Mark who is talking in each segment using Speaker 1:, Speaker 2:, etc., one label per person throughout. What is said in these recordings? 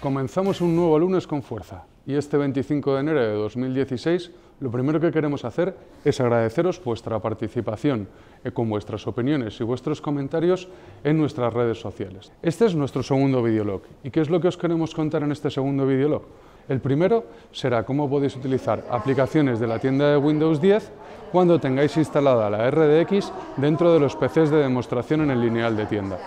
Speaker 1: Comenzamos un nuevo lunes con fuerza y este 25 de enero de 2016 lo primero que queremos hacer es agradeceros vuestra participación eh, con vuestras opiniones y vuestros comentarios en nuestras redes sociales. Este es nuestro segundo videolog. ¿Y qué es lo que os queremos contar en este segundo videolog? El primero será cómo podéis utilizar aplicaciones de la tienda de Windows 10 cuando tengáis instalada la RDX dentro de los PCs de demostración en el lineal de tienda.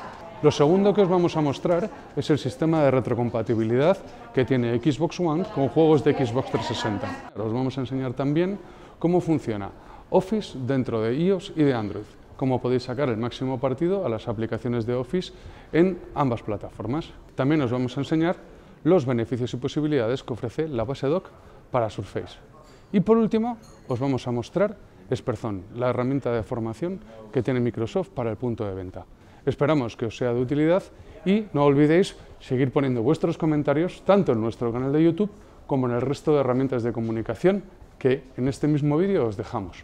Speaker 1: Lo segundo que os vamos a mostrar es el sistema de retrocompatibilidad que tiene Xbox One con juegos de Xbox 360. Os vamos a enseñar también cómo funciona Office dentro de iOS y de Android, cómo podéis sacar el máximo partido a las aplicaciones de Office en ambas plataformas. También os vamos a enseñar los beneficios y posibilidades que ofrece la base doc para Surface. Y por último, os vamos a mostrar Esperzón, la herramienta de formación que tiene Microsoft para el punto de venta. Esperamos que os sea de utilidad y no olvidéis seguir poniendo vuestros comentarios tanto en nuestro canal de YouTube como en el resto de herramientas de comunicación que en este mismo vídeo os dejamos.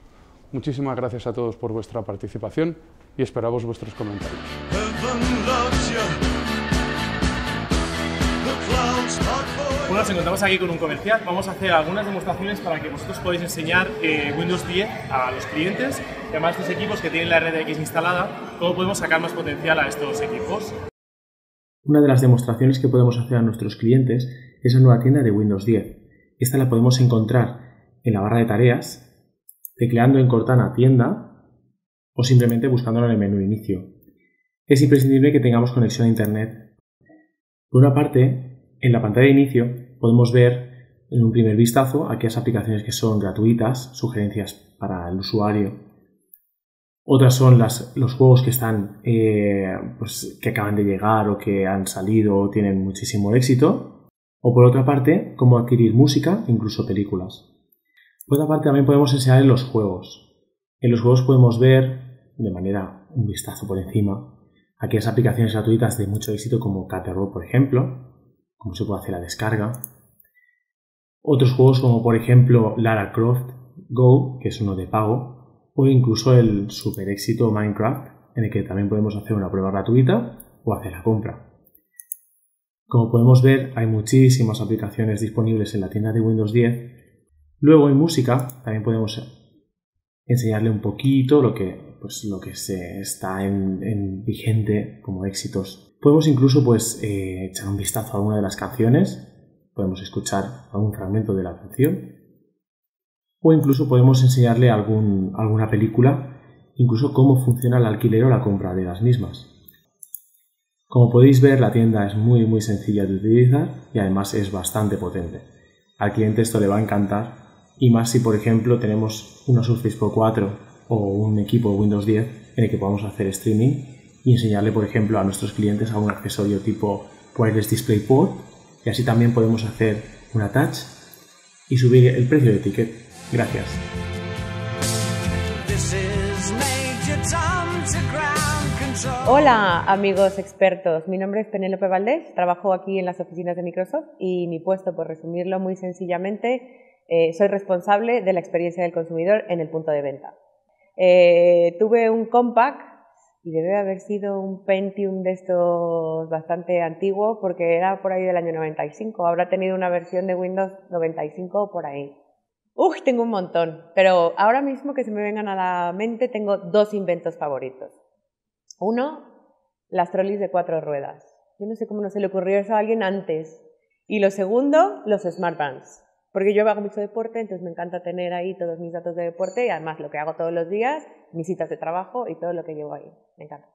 Speaker 1: Muchísimas gracias a todos por vuestra participación y esperamos
Speaker 2: vuestros comentarios. nos encontramos aquí con un comercial. Vamos a hacer algunas demostraciones para que vosotros podáis enseñar eh, Windows 10 a los clientes, Además además estos equipos que tienen la RDX instalada, cómo podemos sacar más potencial a estos equipos. Una de las demostraciones que podemos hacer a nuestros clientes es la nueva tienda de Windows 10. Esta la podemos encontrar en la barra de tareas, tecleando en Cortana tienda o simplemente buscándola en el menú inicio. Es imprescindible que tengamos conexión a Internet. Por una parte, en la pantalla de inicio podemos ver en un primer vistazo aquellas aplicaciones que son gratuitas, sugerencias para el usuario. Otras son los juegos que están, eh, pues, que acaban de llegar o que han salido o tienen muchísimo éxito. O por otra parte, cómo adquirir música, incluso películas. Por otra parte, también podemos enseñar en los juegos. En los juegos podemos ver, de manera un vistazo por encima, aquellas aplicaciones gratuitas de mucho éxito como Caterpillar, por ejemplo, cómo se puede hacer la descarga. Otros juegos como por ejemplo Lara Croft Go, que es uno de pago, o incluso el super éxito Minecraft, en el que también podemos hacer una prueba gratuita o hacer la compra. Como podemos ver, hay muchísimas aplicaciones disponibles en la tienda de Windows 10. Luego en música también podemos enseñarle un poquito lo que, pues, lo que se está en vigente como éxitos Podemos incluso pues, eh, echar un vistazo a una de las canciones, podemos escuchar algún fragmento de la canción, o incluso podemos enseñarle alguna película, incluso cómo funciona el alquiler o la compra de las mismas. Como podéis ver, la tienda es muy muy sencilla de utilizar y además es bastante potente. Al cliente esto le va a encantar y más si por ejemplo tenemos una Surface Pro 4 o un equipo Windows 10 en el que podamos hacer streaming y enseñarle, por ejemplo, a nuestros clientes algún accesorio tipo Wireless DisplayPort y así también podemos hacer un attach y subir el precio de ticket. Gracias.
Speaker 3: Hola amigos expertos, mi nombre es Penélope Valdés, trabajo aquí en las oficinas de Microsoft y mi puesto, por resumirlo muy sencillamente, eh, soy responsable de la experiencia del consumidor en el punto de venta. Eh, tuve un compact y debe haber sido un Pentium de estos bastante antiguo porque era por ahí del año 95. Habrá tenido una versión de Windows 95 por ahí. Uy, tengo un montón, pero ahora mismo que se me vengan a la mente tengo dos inventos favoritos. Uno, las trolis de cuatro ruedas. Yo no sé cómo no se le ocurrió eso a alguien antes. Y lo segundo, los smart porque yo hago mucho deporte, entonces me encanta tener ahí todos mis datos de deporte y además lo que hago todos los días, mis citas de trabajo y todo lo que llevo ahí. Me encanta.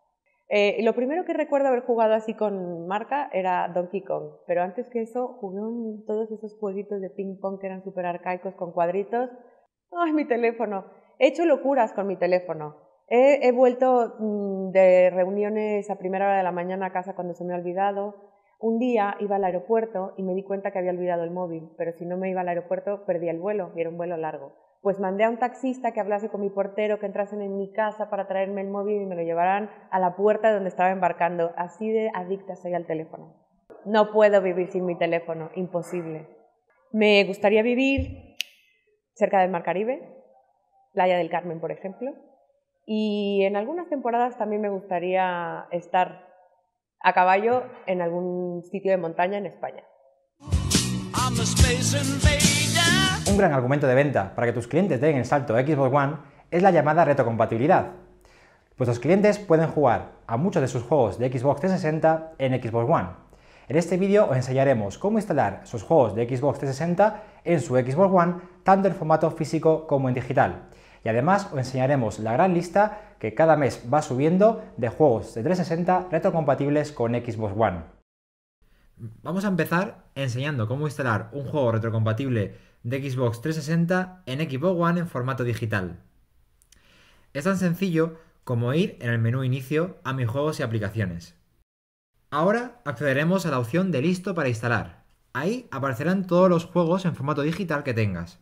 Speaker 3: Eh, lo primero que recuerdo haber jugado así con marca era Donkey Kong, pero antes que eso jugué en todos esos jueguitos de ping pong que eran súper arcaicos con cuadritos. ¡Ay, mi teléfono! He hecho locuras con mi teléfono. He, vuelto mm, de reuniones a primera hora de la mañana a casa cuando se me ha olvidado un día iba al aeropuerto y me di cuenta que había olvidado el móvil, pero si no me iba al aeropuerto perdía el vuelo y era un vuelo largo. Pues mandé a un taxista que hablase con mi portero, que entrasen en mi casa para traerme el móvil y me lo llevaran a la puerta donde estaba embarcando. Así de adicta soy al teléfono. No puedo vivir sin mi teléfono, imposible. Me gustaría vivir cerca del Mar Caribe, Playa del Carmen, por ejemplo. Y en algunas temporadas también me gustaría estar a caballo en algún sitio de montaña en España.
Speaker 4: Un gran argumento de venta para que tus clientes den el salto a Xbox One es la llamada retrocompatibilidad. Pues los clientes pueden jugar a muchos de sus juegos de Xbox 360 en Xbox One. En este vídeo os enseñaremos cómo instalar sus juegos de Xbox 360 en su Xbox One, tanto en formato físico como en digital. Y además os enseñaremos la gran lista que cada mes va subiendo de juegos de 360 retrocompatibles con Xbox One. Vamos a empezar enseñando cómo instalar un juego retrocompatible de Xbox 360 en Xbox One en formato digital. Es tan sencillo como ir en el menú Inicio a Mis juegos y aplicaciones. Ahora accederemos a la opción de Listo para instalar. Ahí aparecerán todos los juegos en formato digital que tengas.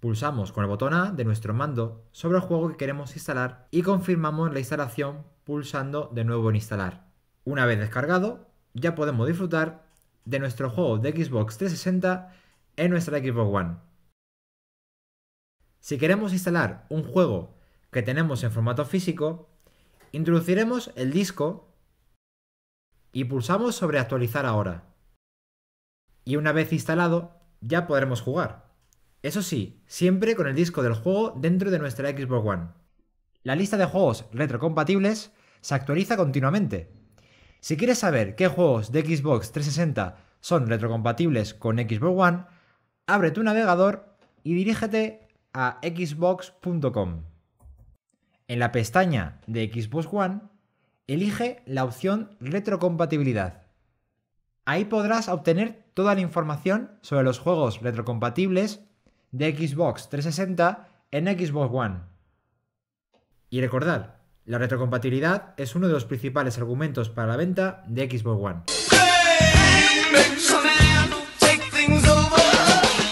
Speaker 4: Pulsamos con el botón A de nuestro mando sobre el juego que queremos instalar y confirmamos la instalación pulsando de nuevo en instalar. Una vez descargado, ya podemos disfrutar de nuestro juego de Xbox 360 en nuestra Xbox One. Si queremos instalar un juego que tenemos en formato físico, introduciremos el disco y pulsamos sobre actualizar ahora. Y una vez instalado, ya podremos jugar. Eso sí, siempre con el disco del juego dentro de nuestra Xbox One. La lista de juegos retrocompatibles se actualiza continuamente. Si quieres saber qué juegos de Xbox 360 son retrocompatibles con Xbox One, abre tu navegador y dirígete a xbox.com. En la pestaña de Xbox One, elige la opción Retrocompatibilidad. Ahí podrás obtener toda la información sobre los juegos retrocompatibles de Xbox 360 en Xbox One. Y recordad, la retrocompatibilidad es uno de los principales argumentos para la venta de Xbox One.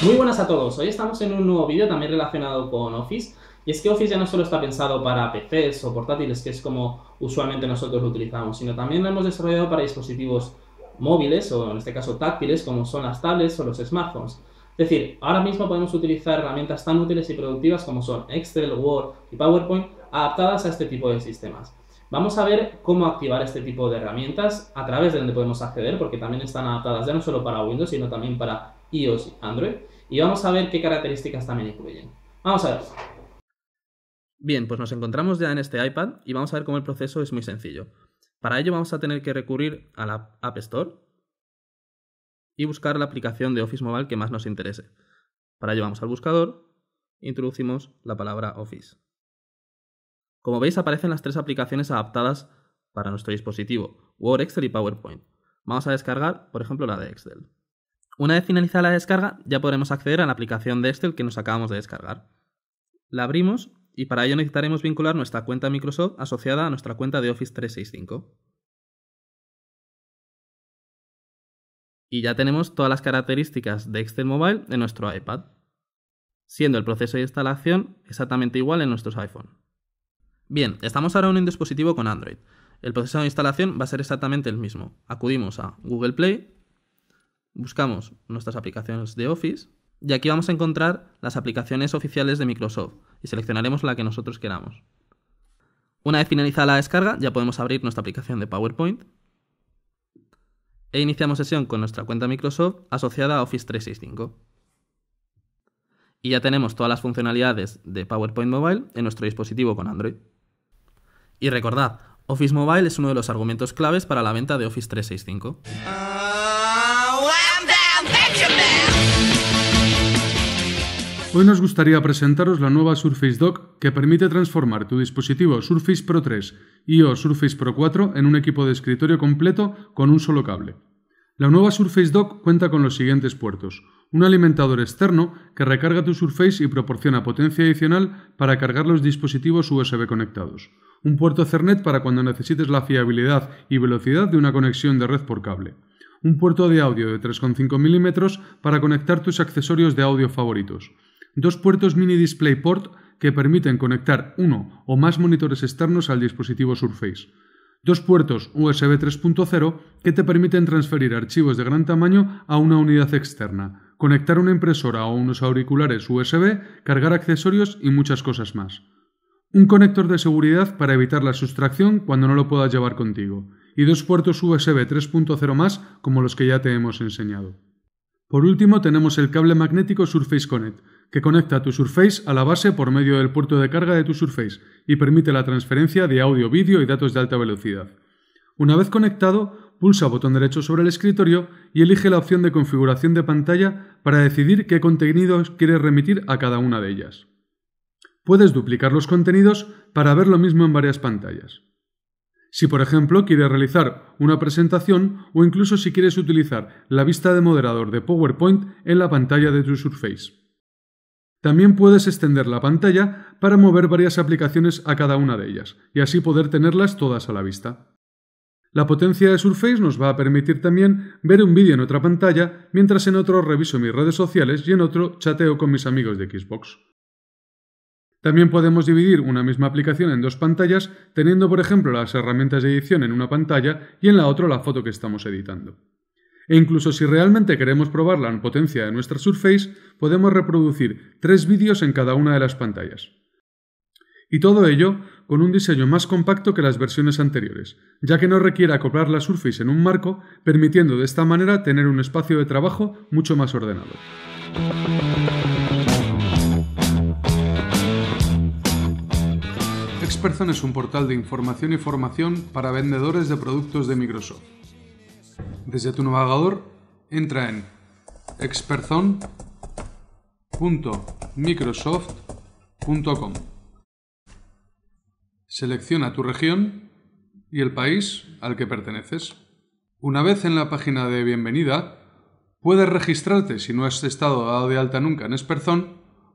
Speaker 4: Muy buenas a todos, hoy estamos en un nuevo vídeo también relacionado con
Speaker 5: Office. Y es que Office ya no solo está pensado para PCs o portátiles, que es como usualmente nosotros lo utilizamos, sino también lo hemos desarrollado para dispositivos móviles o en este caso táctiles como son las tablets o los smartphones. Es decir, ahora mismo podemos utilizar herramientas tan útiles y productivas como son Excel, Word y PowerPoint adaptadas a este tipo de sistemas. Vamos a ver cómo activar este tipo de herramientas a través de donde podemos acceder, porque también están adaptadas ya no solo para Windows, sino también para iOS y Android. Y vamos a ver qué características también incluyen. Vamos a ver. Bien, pues nos encontramos ya en este iPad y vamos a ver cómo el proceso es muy sencillo. Para ello vamos a tener que recurrir a la App Store y buscar la aplicación de Office Mobile que más nos interese. Para ello vamos al buscador, introducimos la palabra Office. Como veis aparecen las tres aplicaciones adaptadas para nuestro dispositivo, Word, Excel y PowerPoint. Vamos a descargar, por ejemplo, la de Excel. Una vez finalizada la descarga, ya podremos acceder a la aplicación de Excel que nos acabamos de descargar. La abrimos y para ello necesitaremos vincular nuestra cuenta Microsoft asociada a nuestra cuenta de Office 365. y ya tenemos todas las características de Excel Mobile en nuestro iPad, siendo el proceso de instalación exactamente igual en nuestros iPhone. Bien, estamos ahora en un dispositivo con Android. El proceso de instalación va a ser exactamente el mismo. Acudimos a Google Play, buscamos nuestras aplicaciones de Office y aquí vamos a encontrar las aplicaciones oficiales de Microsoft y seleccionaremos la que nosotros queramos. Una vez finalizada la descarga ya podemos abrir nuestra aplicación de PowerPoint e iniciamos sesión con nuestra cuenta Microsoft asociada a Office 365. Y ya tenemos todas las funcionalidades de PowerPoint Mobile en nuestro dispositivo con Android. Y recordad, Office Mobile es uno de los argumentos claves para la venta de Office 365.
Speaker 1: Hoy nos gustaría presentaros la nueva Surface Dock que permite transformar tu dispositivo Surface Pro 3 y o Surface Pro 4 en un equipo de escritorio completo con un solo cable. La nueva Surface Dock cuenta con los siguientes puertos. Un alimentador externo que recarga tu Surface y proporciona potencia adicional para cargar los dispositivos USB conectados. Un puerto Ethernet para cuando necesites la fiabilidad y velocidad de una conexión de red por cable un puerto de audio de 3,5 mm para conectar tus accesorios de audio favoritos, dos puertos mini DisplayPort que permiten conectar uno o más monitores externos al dispositivo Surface, dos puertos USB 3.0 que te permiten transferir archivos de gran tamaño a una unidad externa, conectar una impresora o unos auriculares USB, cargar accesorios y muchas cosas más. Un conector de seguridad para evitar la sustracción cuando no lo puedas llevar contigo, y dos puertos USB 3.0 más como los que ya te hemos enseñado. Por último tenemos el cable magnético Surface Connect, que conecta tu Surface a la base por medio del puerto de carga de tu Surface y permite la transferencia de audio, vídeo y datos de alta velocidad. Una vez conectado, pulsa botón derecho sobre el escritorio y elige la opción de configuración de pantalla para decidir qué contenidos quieres remitir a cada una de ellas. Puedes duplicar los contenidos para ver lo mismo en varias pantallas. Si, por ejemplo, quieres realizar una presentación o incluso si quieres utilizar la vista de moderador de PowerPoint en la pantalla de tu Surface. También puedes extender la pantalla para mover varias aplicaciones a cada una de ellas y así poder tenerlas todas a la vista. La potencia de Surface nos va a permitir también ver un vídeo en otra pantalla, mientras en otro reviso mis redes sociales y en otro chateo con mis amigos de Xbox. También podemos dividir una misma aplicación en dos pantallas, teniendo por ejemplo las herramientas de edición en una pantalla y en la otra la foto que estamos editando. E incluso si realmente queremos probar la potencia de nuestra Surface, podemos reproducir tres vídeos en cada una de las pantallas. Y todo ello con un diseño más compacto que las versiones anteriores, ya que no requiere acoplar la Surface en un marco, permitiendo de esta manera tener un espacio de trabajo mucho más ordenado. Expertzone es un portal de información y formación para vendedores de productos de Microsoft desde tu navegador, entra en expertzone.microsoft.com. Selecciona tu región y el país al que perteneces. Una vez en la página de bienvenida, puedes registrarte si no has estado dado de alta nunca en ExpertZone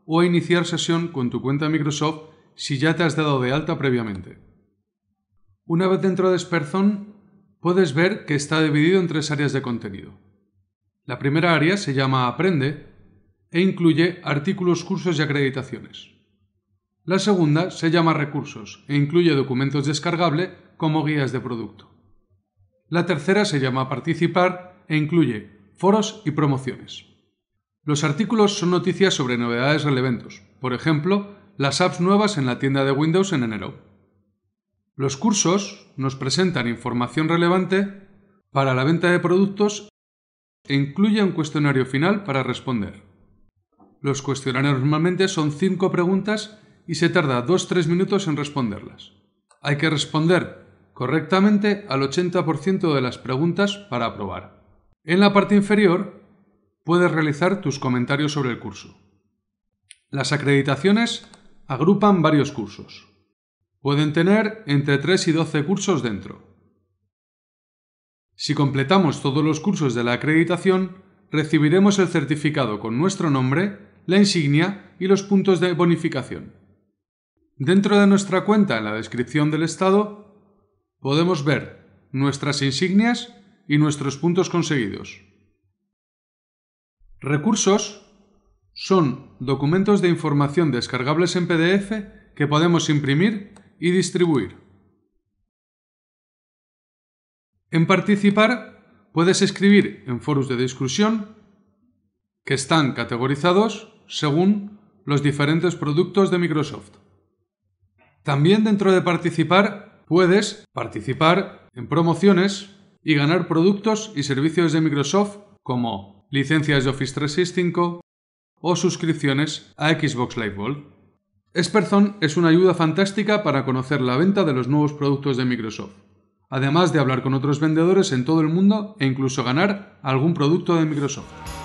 Speaker 1: o iniciar sesión con tu cuenta Microsoft si ya te has dado de alta previamente. Una vez dentro de ExpertZone puedes ver que está dividido en tres áreas de contenido. La primera área se llama Aprende e incluye artículos, cursos y acreditaciones. La segunda se llama Recursos e incluye documentos descargable como guías de producto. La tercera se llama Participar e incluye foros y promociones. Los artículos son noticias sobre novedades relevantes, por ejemplo, las apps nuevas en la tienda de Windows en enero los cursos nos presentan información relevante para la venta de productos e incluye un cuestionario final para responder. Los cuestionarios normalmente son 5 preguntas y se tarda 2-3 minutos en responderlas. Hay que responder correctamente al 80% de las preguntas para aprobar. En la parte inferior puedes realizar tus comentarios sobre el curso. Las acreditaciones agrupan varios cursos. Pueden tener entre 3 y 12 cursos dentro. Si completamos todos los cursos de la acreditación, recibiremos el certificado con nuestro nombre, la insignia y los puntos de bonificación. Dentro de nuestra cuenta en la descripción del estado podemos ver nuestras insignias y nuestros puntos conseguidos. Recursos son documentos de información descargables en PDF que podemos imprimir y distribuir. En participar puedes escribir en foros de discusión que están categorizados según los diferentes productos de Microsoft. También dentro de participar puedes participar en promociones y ganar productos y servicios de Microsoft como licencias de Office 365 o suscripciones a Xbox Live Gold. Esperson es una ayuda fantástica para conocer la venta de los nuevos productos de Microsoft, además de hablar con otros vendedores en todo el mundo e incluso ganar algún producto de Microsoft.